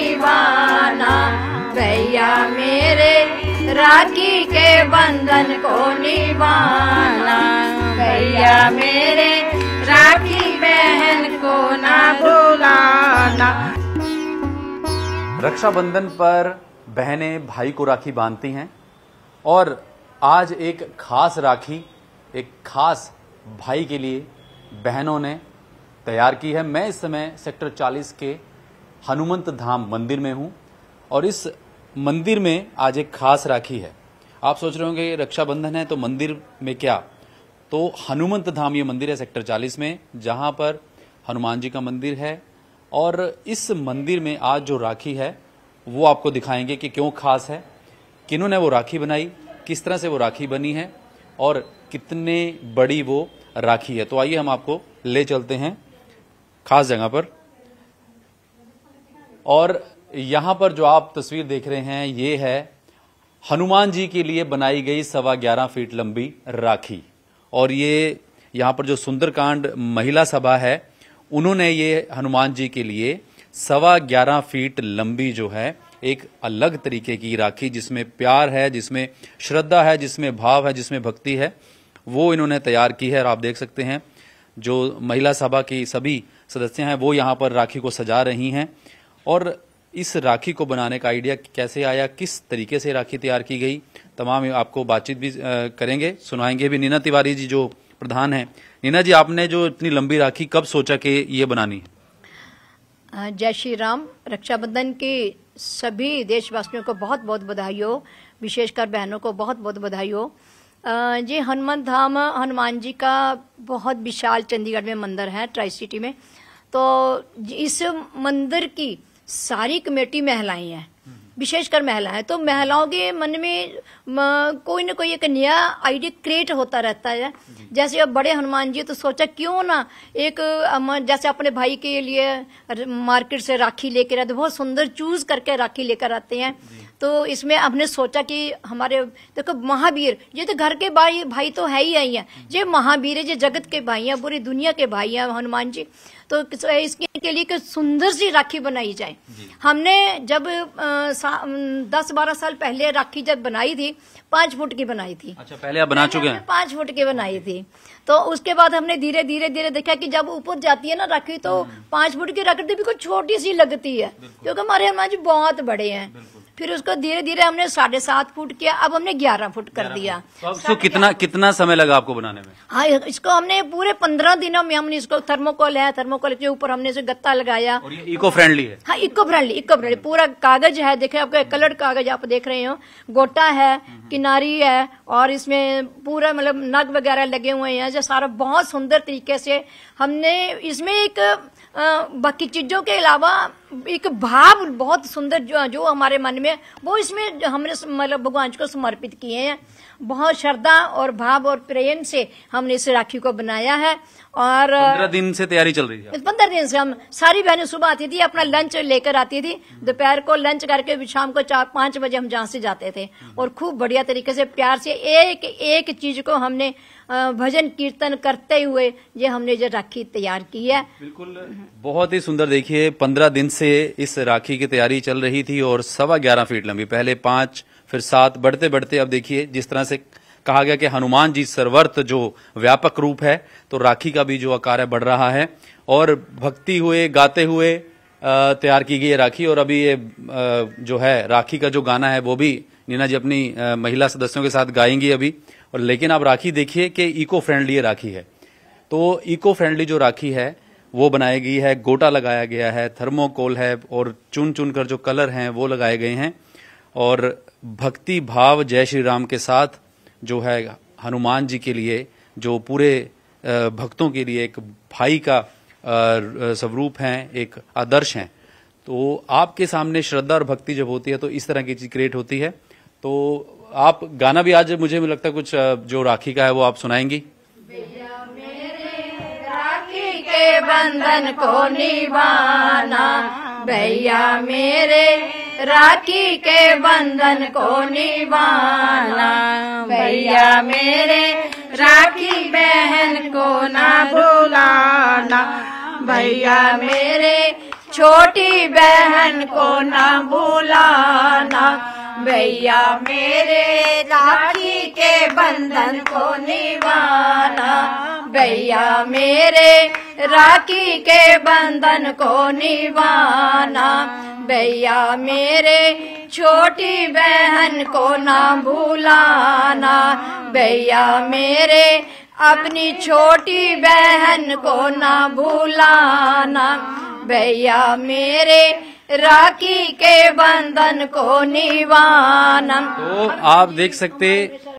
दीवाना भैया मेरे राखी के बंधन को निभाना भैया मेरे राखी बहन को ना भुलाना रक्षाबंधन पर बहनें भाई को राखी बांधती हैं और आज एक खास राखी एक खास भाई के लिए बहनों ने तैयार की है मैं इस समय सेक्टर 40 के हनुमंत धाम मंदिर में हूँ और इस मंदिर में आज एक खास राखी है आप सोच रहे होंगे रक्षाबंधन है तो मंदिर में क्या तो हनुमंत धाम ये मंदिर है सेक्टर 40 में जहाँ पर हनुमान जी का मंदिर है और इस मंदिर में आज जो राखी है वो आपको दिखाएंगे कि क्यों खास है किन्होंने वो राखी बनाई किस तरह से वो राखी बनी है और कितने बड़ी वो राखी है तो आइए हम आपको ले चलते हैं खास जगह पर और यहाँ पर जो आप तस्वीर देख रहे हैं ये है हनुमान जी के लिए बनाई गई सवा ग्यारह फीट लंबी राखी और ये यहाँ पर जो सुंदरकांड महिला सभा है उन्होंने ये हनुमान जी के लिए सवा ग्यारह फीट लंबी जो है एक अलग तरीके की राखी जिसमें प्यार है जिसमें श्रद्धा है जिसमें भाव है जिसमें भक्ति है वो इन्होंने तैयार की है और आप देख सकते हैं जो महिला सभा की सभी सदस्य हैं वो यहाँ पर राखी को सजा रही हैं और इस राखी को बनाने का आइडिया कैसे आया किस तरीके से राखी तैयार की गई तमाम आपको बातचीत भी करेंगे सुनाएंगे भी नीना तिवारी जी जो प्रधान हैं नीना जी आपने जो इतनी लंबी राखी कब सोचा कि ये बनानी जय श्री राम रक्षाबंधन की सभी देशवासियों को बहुत बहुत बधाई हो विशेषकर बहनों को बहुत बहुत बधाई हो जी हनुमान धाम हनुमान जी का बहुत विशाल चंडीगढ़ में मंदिर है ट्राई सिटी में तो इस मंदिर की सारी कमेटी महिलाएं हैं विशेषकर महिलाएं तो महिलाओं के मन में कोई ना कोई एक नया आइडिया क्रिएट होता रहता है जैसे अब बड़े हनुमान जी तो सोचा क्यों ना एक जैसे अपने भाई के लिए मार्केट से राखी लेकर आते बहुत सुंदर चूज करके राखी लेकर आते हैं तो इसमें हमने सोचा कि हमारे देखो महावीर ये तो घर के भाई भाई तो है ही है ये ये महावीर है ये जगत के भाई हैं पूरी दुनिया के भाई हैं हनुमान जी तो इसके लिए सुंदर सी राखी बनाई जाए हमने जब दस बारह साल पहले राखी जब बनाई थी पांच फुट की बनाई थी अच्छा पहले आप बना चुके हैं पांच फुट की बनाई थी तो उसके बाद हमने धीरे धीरे धीरे देखा कि जब ऊपर जाती है ना राखी तो हम्म। पांच फुट की राखी भी तो कुछ छोटी सी लगती है क्योंकि हमारे हनुमान जी बहुत बड़े हैं फिर उसको धीरे धीरे हमने साढ़े सात फुट किया अब हमने ग्यारह फुट कर दिया तो कितना कितना समय लगा आपको बनाने में हाँ इसको हमने पूरे पंद्रह दिनों में हमने इसको थर्मोकोल है थर्मोकोल के ऊपर हमने इसे गत्ता लगाया इको फ्रेंडली है हाँ इको फ्रेंडली इको फ्रेंडली पूरा कागज है देखे आपको कलर्ड कागज आप देख रहे हो गोटा है हम्म। किनारी है और इसमें पूरा मतलब नग वगैरह लगे हुए हैं जो सारा बहुत सुंदर तरीके से हमने इसमें एक बाकी चीज़ों के अलावा एक भाव बहुत सुंदर जो जो हमारे मन में वो इसमें हमने मतलब भगवान जी को समर्पित किए हैं बहुत श्रद्धा और भाव और प्रेम से हमने इस राखी को बनाया है और पंद्रह दिन से तैयारी चल रही है पंद्रह दिन से हम सारी बहनें सुबह आती थी अपना लंच लेकर आती थी दोपहर को लंच करके शाम को चार पांच बजे हम जहाँ से जाते थे और खूब बढ़िया तरीके से प्यार से एक एक चीज को हमने भजन कीर्तन करते हुए ये हमने जो राखी राखी तैयार की है बिल्कुल बहुत ही सुंदर देखिए पंद्रह दिन से इस राखी की तैयारी चल रही थी और सवा ग्यारह फीट लंबी पहले पांच फिर सात बढ़ते बढ़ते अब देखिए जिस तरह से कहा गया कि हनुमान जी सर्वर्त जो व्यापक रूप है तो राखी का भी जो आकार है बढ़ रहा है और भक्ति हुए गाते हुए तैयार की गई है राखी और अभी ये जो है राखी का जो गाना है वो भी नीना जी अपनी महिला सदस्यों के साथ गाएंगी अभी और लेकिन आप राखी देखिए कि इको फ्रेंडली राखी है तो इको फ्रेंडली जो राखी है वो बनाई गई है गोटा लगाया गया है थर्मोकोल है और चुन चुन कर जो कलर हैं वो लगाए गए हैं और भक्ति भाव जय श्री राम के साथ जो है हनुमान जी के लिए जो पूरे भक्तों के लिए एक भाई का स्वरूप है एक आदर्श हैं तो आपके सामने श्रद्धा और भक्ति जब होती है तो इस तरह की चीज क्रिएट होती है तो आप गाना भी आज मुझे लगता है कुछ जो राखी का है वो आप सुनाएंगी बंधन को निभाना भैया मेरे राखी के बंधन को निभाना भैया मेरे राखी बहन को ना भुलाना भैया मेरे छोटी बहन को ना भुलाना भैया मेरे राखी के बंधन को निभाना भैया मेरे राखी के बंधन को निभाना भैया मेरे छोटी बहन को ना भूलाना भैया मेरे अपनी छोटी बहन को ना भूलाना भैया मेरे राखी के बंधन को निवाना तो आप देख सकते